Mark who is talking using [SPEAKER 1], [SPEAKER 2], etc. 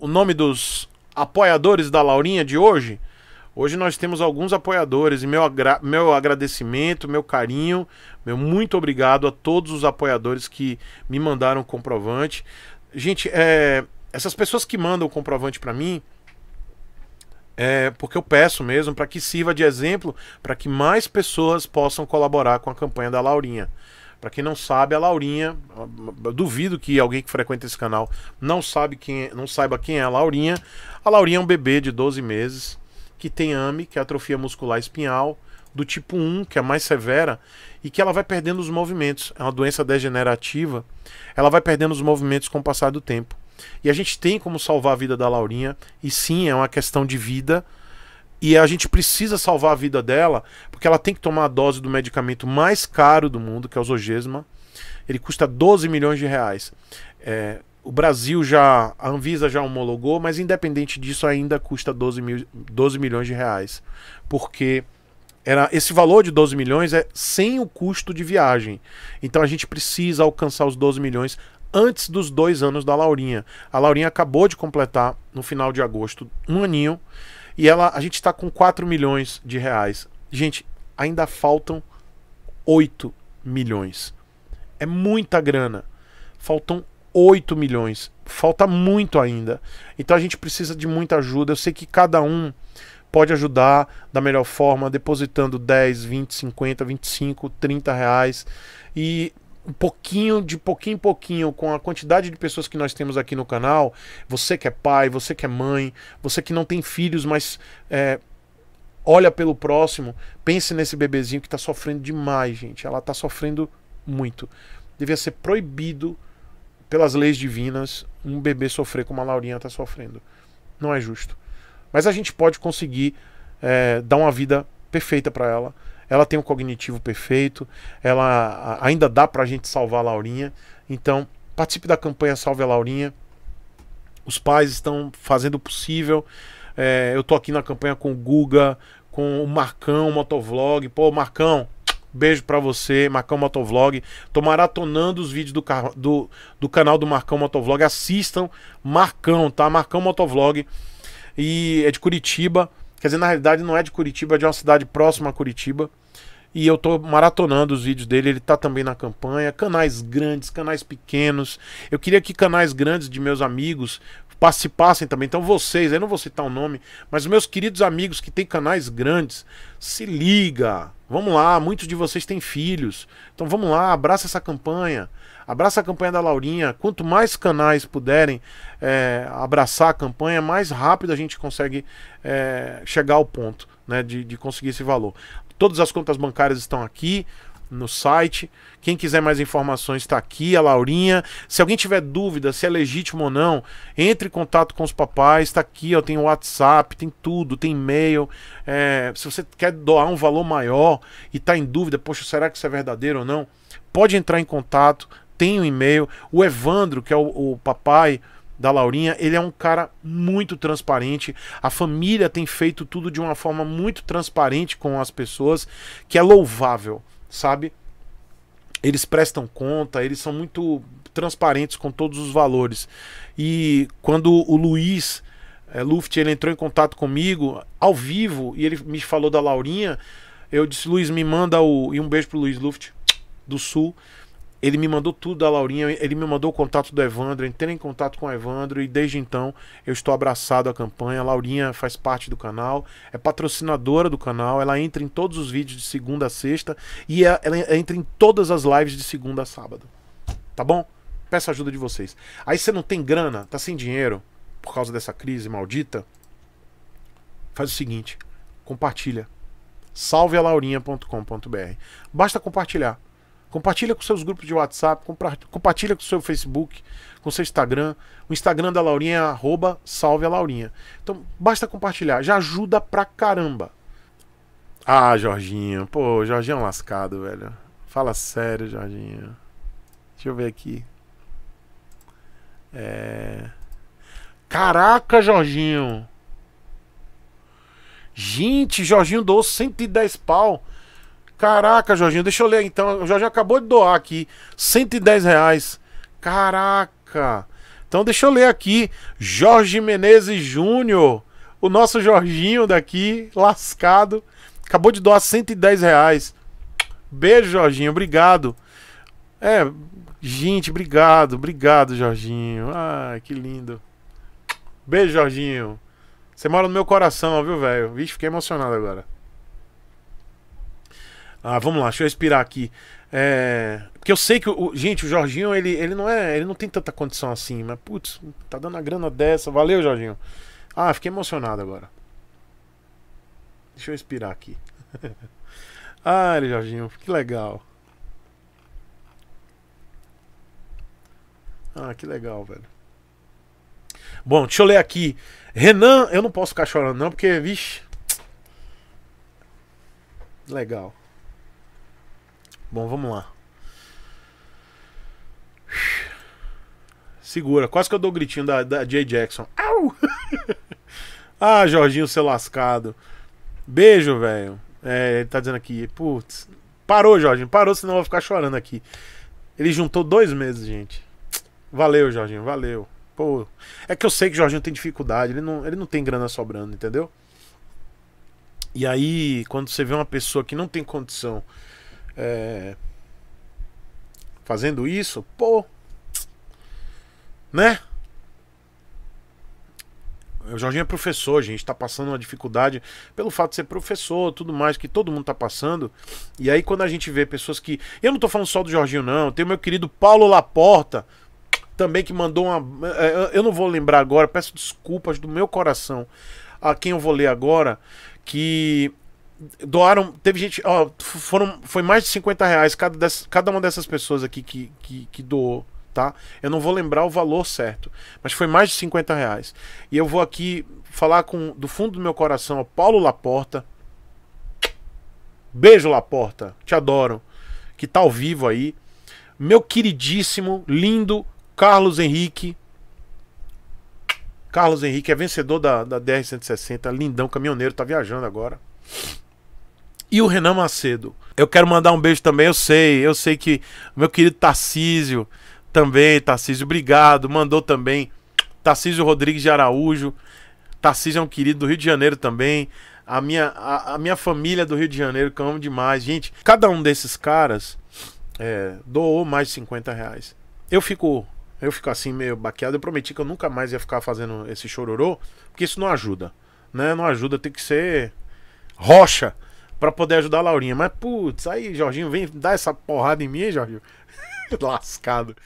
[SPEAKER 1] o, nome dos apoiadores da Laurinha de hoje. Hoje nós temos alguns apoiadores e meu, agra meu agradecimento, meu carinho, meu muito obrigado a todos os apoiadores que me mandaram comprovante. Gente, é, essas pessoas que mandam o comprovante para mim, é porque eu peço mesmo para que sirva de exemplo para que mais pessoas possam colaborar com a campanha da Laurinha. Para quem não sabe, a Laurinha, duvido que alguém que frequenta esse canal não sabe quem, não saiba quem é a Laurinha. A Laurinha é um bebê de 12 meses que tem AME, que é atrofia muscular espinhal, do tipo 1, que é mais severa, e que ela vai perdendo os movimentos. É uma doença degenerativa, ela vai perdendo os movimentos com o passar do tempo. E a gente tem como salvar a vida da Laurinha, e sim, é uma questão de vida e a gente precisa salvar a vida dela, porque ela tem que tomar a dose do medicamento mais caro do mundo, que é o Zogesma. Ele custa 12 milhões de reais. É, o Brasil já, a Anvisa já homologou, mas independente disso ainda custa 12, mil, 12 milhões de reais. Porque era esse valor de 12 milhões é sem o custo de viagem. Então a gente precisa alcançar os 12 milhões antes dos dois anos da Laurinha. A Laurinha acabou de completar, no final de agosto, um aninho. E ela, a gente está com 4 milhões de reais. Gente, ainda faltam 8 milhões. É muita grana. Faltam 8 milhões. Falta muito ainda. Então a gente precisa de muita ajuda. Eu sei que cada um pode ajudar da melhor forma, depositando 10, 20, 50, 25, 30 reais. E um pouquinho, de pouquinho em pouquinho, com a quantidade de pessoas que nós temos aqui no canal, você que é pai, você que é mãe, você que não tem filhos, mas é, olha pelo próximo, pense nesse bebezinho que está sofrendo demais, gente. Ela está sofrendo muito. Devia ser proibido, pelas leis divinas, um bebê sofrer como a Laurinha está sofrendo. Não é justo. Mas a gente pode conseguir é, dar uma vida perfeita para ela ela tem um cognitivo perfeito, ela ainda dá para a gente salvar a Laurinha. Então, participe da campanha Salve a Laurinha. Os pais estão fazendo o possível. É, eu tô aqui na campanha com o Guga, com o Marcão Motovlog. Pô, Marcão, beijo para você, Marcão Motovlog. Tô maratonando os vídeos do, do, do canal do Marcão Motovlog. Assistam Marcão, tá? Marcão Motovlog. E é de Curitiba. Quer dizer, na realidade não é de Curitiba, é de uma cidade próxima a Curitiba. E eu tô maratonando os vídeos dele, ele tá também na campanha. Canais grandes, canais pequenos. Eu queria que canais grandes de meus amigos participassem também. Então vocês, eu não vou citar o um nome, mas meus queridos amigos que têm canais grandes, se liga. Vamos lá, muitos de vocês têm filhos. Então vamos lá, abraça essa campanha. Abraça a campanha da Laurinha. Quanto mais canais puderem é, abraçar a campanha, mais rápido a gente consegue é, chegar ao ponto né, de, de conseguir esse valor. Todas as contas bancárias estão aqui no site. Quem quiser mais informações está aqui, a Laurinha. Se alguém tiver dúvida se é legítimo ou não, entre em contato com os papais, está aqui, ó, tem WhatsApp, tem tudo, tem e-mail. É, se você quer doar um valor maior e está em dúvida, poxa, será que isso é verdadeiro ou não? Pode entrar em contato, tem o um e-mail. O Evandro, que é o, o papai, da Laurinha, ele é um cara muito transparente. A família tem feito tudo de uma forma muito transparente com as pessoas, que é louvável sabe? Eles prestam conta, eles são muito transparentes com todos os valores. E quando o Luiz é, Luft ele entrou em contato comigo ao vivo e ele me falou da Laurinha, eu disse: Luiz, me manda o. E um beijo pro Luiz Luft do Sul ele me mandou tudo da Laurinha, ele me mandou o contato do Evandro, entrei em contato com o Evandro e desde então eu estou abraçado à campanha. A Laurinha faz parte do canal, é patrocinadora do canal, ela entra em todos os vídeos de segunda a sexta e é, ela entra em todas as lives de segunda a sábado. Tá bom? Peço a ajuda de vocês. Aí você não tem grana, tá sem dinheiro por causa dessa crise maldita? Faz o seguinte, compartilha. Salvealaurinha.com.br. Basta compartilhar Compartilha com seus grupos de WhatsApp, compartilha com seu Facebook, com seu Instagram. O Instagram da Laurinha é arroba salve a Laurinha. Então, basta compartilhar. Já ajuda pra caramba. Ah, Jorginho. Pô, Jorginho é um lascado, velho. Fala sério, Jorginho. Deixa eu ver aqui. É... Caraca, Jorginho. Gente, Jorginho doou 110 pau. Caraca, Jorginho, deixa eu ler então. O Jorginho acabou de doar aqui 110 reais. Caraca! Então deixa eu ler aqui. Jorge Menezes Júnior, o nosso Jorginho daqui, lascado, acabou de doar 110 reais. Beijo, Jorginho, obrigado. É, gente, obrigado, obrigado, Jorginho. Ai, que lindo. Beijo, Jorginho. Você mora no meu coração, viu, velho? Vixe, fiquei emocionado agora. Ah, vamos lá, deixa eu expirar aqui. É... Porque eu sei que, o, gente, o Jorginho, ele, ele não é. Ele não tem tanta condição assim, mas, putz, tá dando a grana dessa. Valeu, Jorginho. Ah, fiquei emocionado agora. Deixa eu expirar aqui. ah, ele, Jorginho, que legal. Ah, que legal, velho. Bom, deixa eu ler aqui. Renan, eu não posso ficar chorando, não, porque, vixe. Legal. Bom, vamos lá. Segura, quase que eu dou o gritinho da, da Jay Jackson. Au! ah, Jorginho, seu lascado. Beijo, velho. É, ele tá dizendo aqui, putz. Parou, Jorginho, parou, senão eu vou ficar chorando aqui. Ele juntou dois meses, gente. Valeu, Jorginho, valeu. Pô, é que eu sei que o Jorginho tem dificuldade, ele não, ele não tem grana sobrando, entendeu? E aí, quando você vê uma pessoa que não tem condição é, fazendo isso, pô, né? O Jorginho é professor, gente, tá passando uma dificuldade pelo fato de ser professor, tudo mais, que todo mundo tá passando. E aí quando a gente vê pessoas que. Eu não tô falando só do Jorginho, não. Tem o meu querido Paulo Laporta, também que mandou uma. É, eu não vou lembrar agora, peço desculpas do meu coração a quem eu vou ler agora, que doaram. Teve gente. Ó, foram, foi mais de 50 reais cada, dessas, cada uma dessas pessoas aqui que, que, que doou. Tá? Eu não vou lembrar o valor certo, mas foi mais de 50 reais. E eu vou aqui falar com do fundo do meu coração, ó, Paulo Laporta. Beijo, Laporta. Te adoro. Que tá ao vivo aí. Meu queridíssimo, lindo Carlos Henrique. Carlos Henrique é vencedor da, da DR-160, lindão, caminhoneiro, tá viajando agora e o Renan Macedo. Eu quero mandar um beijo também, eu sei, eu sei que meu querido Tarcísio também, Tarcísio, obrigado, mandou também. Tarcísio Rodrigues de Araújo, Tarcísio é um querido do Rio de Janeiro também. A minha, a, a minha família é do Rio de Janeiro, que eu amo demais. Gente, cada um desses caras é, doou mais de 50 reais. Eu fico, eu fico assim meio baqueado. Eu prometi que eu nunca mais ia ficar fazendo esse chororô, porque isso não ajuda. Né? Não ajuda, tem que ser rocha para poder ajudar a Laurinha. Mas, putz, aí, Jorginho, vem dar essa porrada em mim, Jorginho. Lascado.